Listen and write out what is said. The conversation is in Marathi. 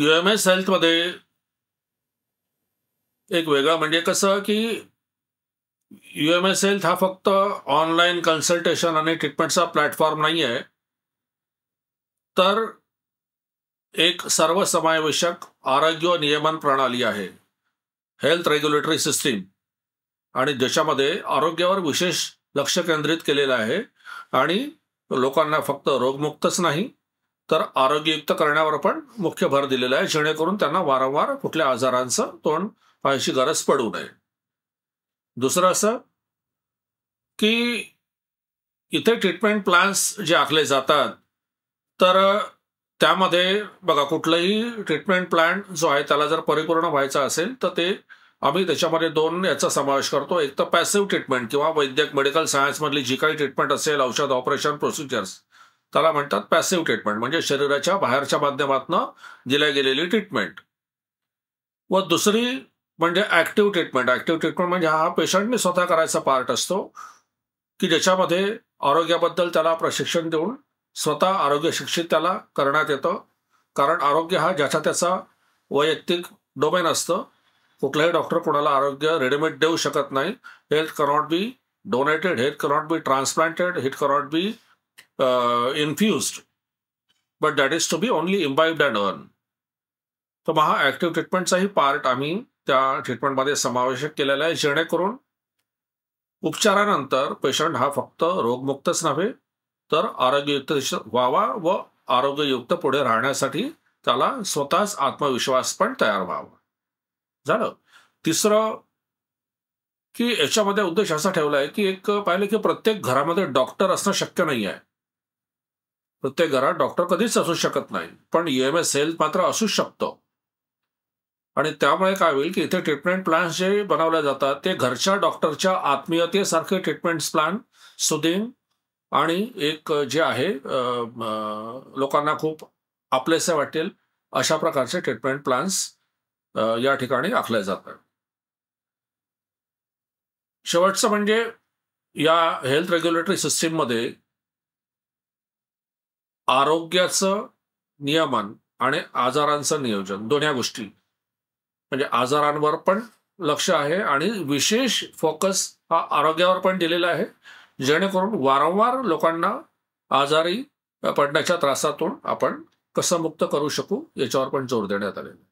यू एम एस हेल्थमध्ये एक वेगळा म्हणजे कसं की यू एम एस हेल्थ हा फक्त ऑनलाईन कन्सल्टेशन आणि ट्रीटमेंटचा प्लॅटफॉर्म नाही आहे तर एक सर्वसमावेशक आरोग्य नियमन प्रणाली आहे हेल्थ रेग्युलेटरी सिस्टीम आणि देशामध्ये आरोग्यावर विशेष लक्ष केंद्रित केलेलं आहे आणि लोकांना फक्त रोगमुक्तच नाही तर आरोग्ययुक्त करण्यावर पण मुख्य भर दिलेला आहे जेणेकरून त्यांना वारंवार कुठल्या आजारांचं तोंड पाहायची गरज पडू नये दुसरं असं की इथे ट्रीटमेंट प्लॅन्स जे आखले जातात तर त्यामध्ये बघा कुठलंही ट्रीटमेंट प्लॅन जो आहे त्याला जर परिपूर्ण व्हायचा असेल तर ते आम्ही त्याच्यामध्ये दोन याचा समावेश करतो एक तर पॅसिव्ह ट्रीटमेंट किंवा वैद्यक मेडिकल सायन्समधली जी काही ट्रीटमेंट असेल औषध ऑपरेशन प्रोसिजर्स त्याला म्हणतात पॅसिव्ह ट्रीटमेंट म्हणजे शरीराच्या बाहेरच्या माध्यमातून दिल्या गेलेली ट्रीटमेंट व दुसरी म्हणजे ॲक्टिव्ह ट्रीटमेंट ऍक्टिव्ह ट्रीटमेंट म्हणजे हा पेशंटने स्वतः करायचा पार्ट असतो की ज्याच्यामध्ये आरोग्याबद्दल त्याला प्रशिक्षण देऊन स्वतः आरोग्य शिक्षित त्याला करण्यात येतं कारण आरोग्य हा ज्याचा त्याचा वैयक्तिक डोमेन असतं कुठलाही डॉक्टर कोणाला आरोग्य रेडीमेड देऊ शकत नाही health cannot be donated health cannot be transplanted hit cannot be uh, infused, but that is to be only imbibed and earned. तर मग हा ॲक्टिव्ह ट्रीटमेंटचाही पार्ट आम्ही त्या ट्रीटमेंटमध्ये समावेशक केलेला आहे जेणेकरून उपचारानंतर पेशंट हा फक्त रोगमुक्तच नव्हे तर आरोग्ययुक्त व्हावा व आरोग्ययुक्त पुढे राहण्यासाठी त्याला स्वतःच आत्मविश्वास पण तयार व्हावा झालं तिसरं की याच्यामध्ये उद्देश असा ठेवला आहे की एक पाहिलं की प्रत्येक घरामध्ये डॉक्टर असणं शक्य नाही आहे प्रत्येक घरात डॉक्टर कधीच असू शकत नाही पण ईएमएस e हेल्थ मात्र असू शकतो आणि त्यामुळे काय होईल की इथे ट्रीटमेंट प्लॅन्स जे बनवले जातात ते घरच्या डॉक्टरच्या आत्मीयतेसारखे ट्रीटमेंट प्लॅन सुदीन आणि एक जे आहे लोकांना खूप आपलेसे वाटेल अशा प्रकारचे ट्रीटमेंट प्लॅन्स या ठिकाणी आखले जातात शेवटचं म्हणजे या हेल्थ रेग्युलेटरी सिस्टीममध्ये आरोग्याचं नियमन आणि आजारांचं नियोजन दोन्ही गोष्टी म्हणजे आजारांवर पण लक्ष आहे आणि विशेष फोकस हा आरोग्यावर पण दिलेला आहे जेणेकरून वारंवार लोकांना आजारी पडण्याच्या त्रासातून आपण कसं मुक्त करू शकू याच्यावर पण जोर देण्यात आलेला